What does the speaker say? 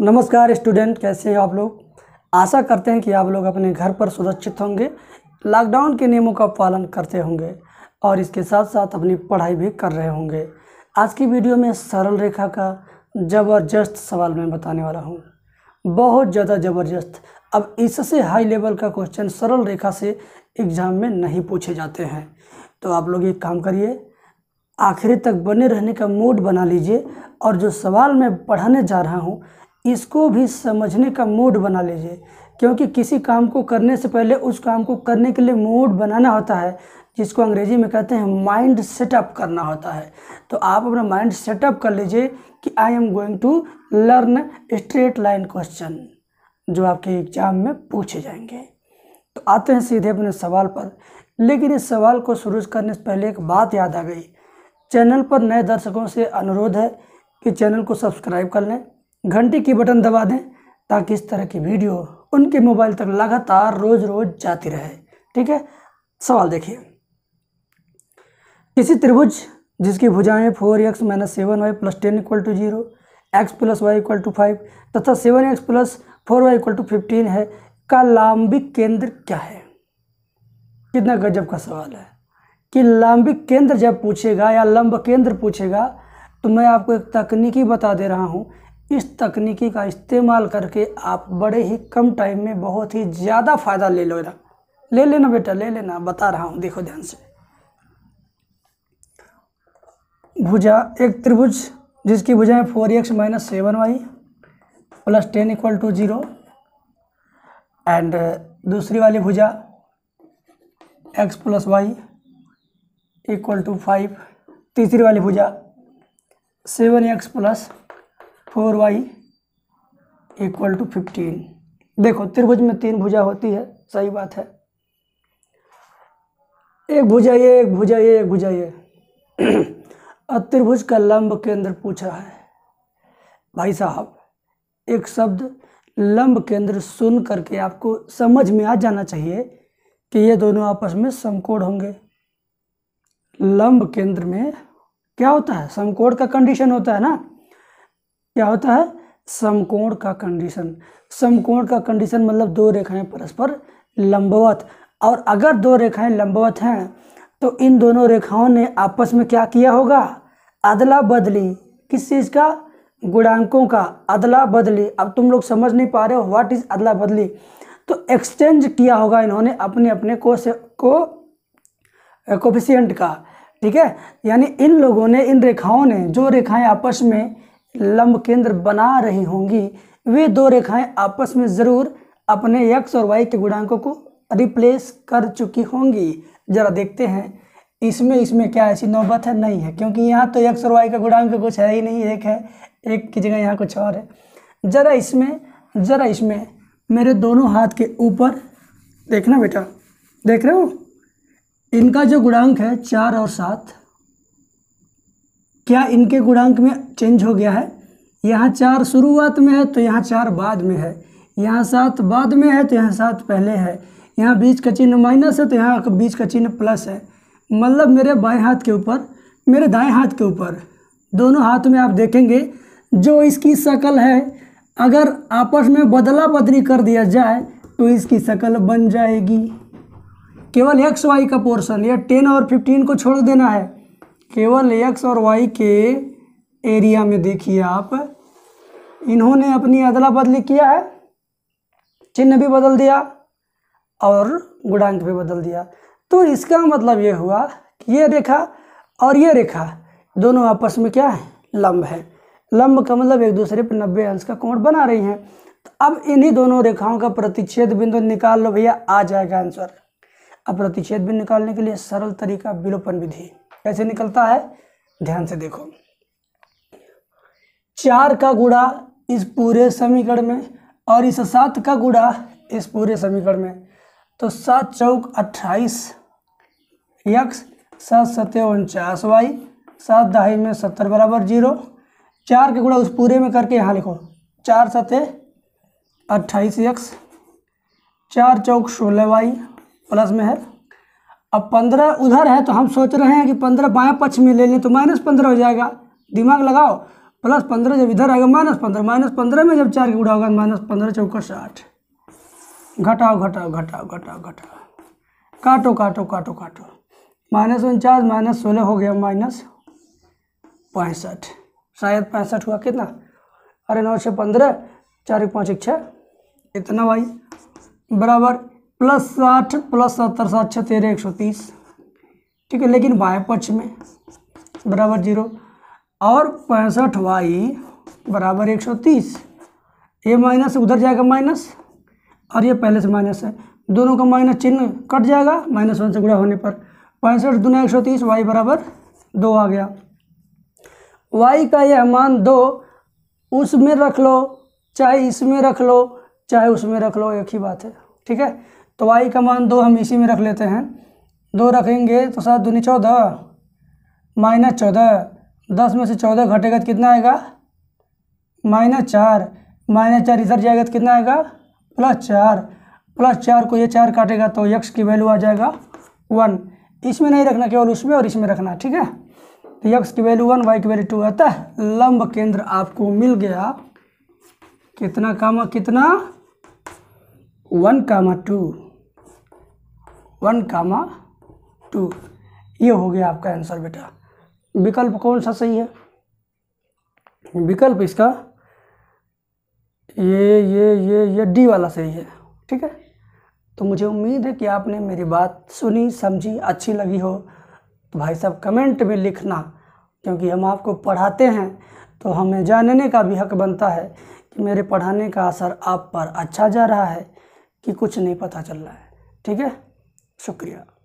नमस्कार स्टूडेंट कैसे हैं आप लोग आशा करते हैं कि आप लोग अपने घर पर सुरक्षित होंगे लॉकडाउन के नियमों का पालन करते होंगे और इसके साथ साथ अपनी पढ़ाई भी कर रहे होंगे आज की वीडियो में सरल रेखा का ज़बरदस्त सवाल मैं बताने वाला हूँ बहुत ज़्यादा ज़बरदस्त अब इससे हाई लेवल का क्वेश्चन सरल रेखा से एग्ज़ाम में नहीं पूछे जाते हैं तो आप लोग एक काम करिए आखिरी तक बने रहने का मूड बना लीजिए और जो सवाल मैं पढ़ाने जा रहा हूँ इसको भी समझने का मूड बना लीजिए क्योंकि किसी काम को करने से पहले उस काम को करने के लिए मूड बनाना होता है जिसको अंग्रेजी में कहते हैं माइंड सेटअप करना होता है तो आप अपना माइंड सेटअप कर लीजिए कि I am going to learn straight line question जो आपके एग्ज़ाम में पूछे जाएंगे तो आते हैं सीधे अपने सवाल पर लेकिन इस सवाल को शुरू करने से पहले एक बात याद आ गई चैनल पर नए दर्शकों से अनुरोध है कि चैनल को सब्सक्राइब कर लें घंटी की बटन दबा दें ताकि इस तरह की वीडियो उनके मोबाइल तक लगातार रोज़ रोज़ जाती रहे ठीक है सवाल देखिए किसी त्रिभुज जिसकी भुजाएं four x minus seven y plus ten equal to zero x plus y equal to five तथा seven x plus four y equal to fifteen है का लांबिक केंद्र क्या है कितना गजब का सवाल है कि लाम्बिक केंद्र जब पूछेगा या लंब केंद्र पूछेगा तो मैं आपको एक तकनीकी बता दे रहा हूँ इस तकनीकी का इस्तेमाल करके आप बड़े ही कम टाइम में बहुत ही ज़्यादा फ़ायदा ले लो ले लेना बेटा ले लेना बता रहा हूँ देखो ध्यान से भुजा एक त्रिभुज जिसकी भुजाएं four x minus seven y plus ten equal to zero and दूसरी वाली भुजा x plus y equal to five तीसरी वाली भुजा seven x plus four y equal to fifteen देखो त्रिभुज में तीन भुजा होती है सही बात है एक भुजा ये एक भुजा ये एक भुजा ये और त्रिभुज का लंब केंद्र पूछा है भाई साहब एक शब्द लंब केंद्र सुन करके आपको समझ में आ जाना चाहिए कि ये दोनों आपस में समकोण होंगे लंब केंद्र में क्या होता है समकोण का कंडीशन होता है ना क्या होता है समकोण का कंडीशन समकोण का कंडीशन मतलब दो रेखाएं परस्पर लंबवत और अगर दो रेखाएं लंबवत हैं तो इन दोनों रेखाओं ने आपस में क्या किया होगा अदला बदली किस चीज़ का गुणांकों का अदला बदली अब तुम लोग समझ नहीं पा रहे हो व्हाट इज़ अदला बदली तो एक्सचेंज किया होगा इन्होंने अपने अपने को से को कोफिशियंट का ठीक है यानी इन लोगों ने इन रेखाओं ने जो रेखाएं आपस में लंब केंद्र बना रही होंगी वे दो रेखाएं आपस में ज़रूर अपने यक्ष और वाई के गुणांकों को रिप्लेस कर चुकी होंगी जरा देखते हैं इसमें इसमें क्या ऐसी नौबत है नहीं है क्योंकि यहाँ तो यक्ष और वाई का गुणांक कुछ है ही नहीं एक है एक की जगह यहाँ कुछ और है ज़रा इसमें ज़रा इसमें मेरे दोनों हाथ के ऊपर देखना बेटा देख रहे हो इनका जो गुणांक है चार और सात क्या इनके गुणांक में चेंज हो गया है यहाँ चार शुरुआत में है तो यहाँ चार बाद में है यहाँ सात बाद में है तो यहाँ सात पहले है यहाँ बीच का चिन्ह माइनस है तो यहाँ बीच का चिन्ह प्लस है मतलब मेरे बाएं हाथ के ऊपर मेरे दाएं हाथ के ऊपर दोनों हाथ में आप देखेंगे जो इसकी शकल है अगर आपस में बदला बदली कर दिया जाए तो इसकी शक्ल बन जाएगी केवल एक्स वाई का पोर्सन या टेन और फिफ्टीन को छोड़ देना है केवल एक्स और वाई के एरिया में देखिए आप इन्होंने अपनी अदला बदली किया है चिन्ह भी बदल दिया और गुणांक भी बदल दिया तो इसका मतलब ये हुआ कि ये रेखा और ये रेखा दोनों आपस में क्या है लंब है लंब का मतलब एक दूसरे पर नब्बे अंश का कोण बना रही हैं तो अब इन्हीं दोनों रेखाओं का प्रतिच्छेद बिंदु निकाल लो भैया आ जाएगा आंसर अब प्रतिच्छेद बिंदु निकालने के लिए सरल तरीका विलोपन विधि कैसे निकलता है ध्यान से देखो चार का गुड़ा इस पूरे समीकरण में और इस सात का गुड़ा इस पूरे समीकरण में तो सात चौक अट्ठाईस यक्स सात सत्य उनचास वाई सात दहाई में सत्तर बराबर जीरो चार का गुड़ा उस पूरे में करके यहाँ लिखो चार सत्य अट्ठाईस यक्स चार चौक सोलह वाई प्लस में है अब पंद्रह उधर है तो हम सोच रहे हैं कि पंद्रह बाएँ पक्ष में ले लें तो माइनस पंद्रह हो जाएगा दिमाग लगाओ प्लस पंद्रह जब इधर आएगा माइनस पंद्रह माइनस पंद्रह में जब चार की उड़ा होगा माइनस पंद्रह चौका साठ घटाओ घटाओ घटाओ घटाओ घटाओ काटो काटो काटो काटो माइनस उनचास माइनस सोलह हो गया माइनस पैंसठ शायद पैंसठ हुआ कितना अरे नौ छः पंद्रह चार एक पाँच एक छः इतना भाई बराबर प्लस साठ प्लस सत्तर सात छः तेरह एक सौ तीस ठीक है लेकिन बाएं पक्ष में बराबर जीरो और पैंसठ वाई बराबर एक सौ तीस ये माइनस उधर जाएगा माइनस और ये पहले से माइनस है दोनों का माइनस चिन्ह कट जाएगा माइनस वन से गुणा होने पर पैंसठ दूना एक सौ तीस वाई बराबर दो आ गया वाई का यह मान दो उसमें रख लो चाहे इसमें रख लो चाहे उसमें रख लो एक ही बात है ठीक है तो वाई का मान दो हम इसी में रख लेते हैं दो रखेंगे तो सात दूनी चौदह माइनस चौदह दस में से चौदह घटेगा तो कितना आएगा माइनस चार माइनस चार इधर जाएगा तो कितना आएगा प्लस चार प्लस चार को ये चार काटेगा तो यक्स की वैल्यू आ जाएगा वन इसमें नहीं रखना केवल उसमें और इसमें रखना ठीक है तो यक्स की वैल्यू वन वाई की वैल्यू टू आता है लंब केंद्र आपको मिल गया कितना कामा कितना one comma two one comma two ये हो गया आपका आंसर बेटा विकल्प कौन सा सही है विकल्प इसका ये ये ये ये डी वाला सही है ठीक है तो मुझे उम्मीद है कि आपने मेरी बात सुनी समझी अच्छी लगी हो तो भाई साहब कमेंट में लिखना क्योंकि हम आपको पढ़ाते हैं तो हमें जानने का भी हक बनता है कि मेरे पढ़ाने का असर आप पर अच्छा जा रहा है कि कुछ नहीं पता चल रहा है ठीक है शुक्रिया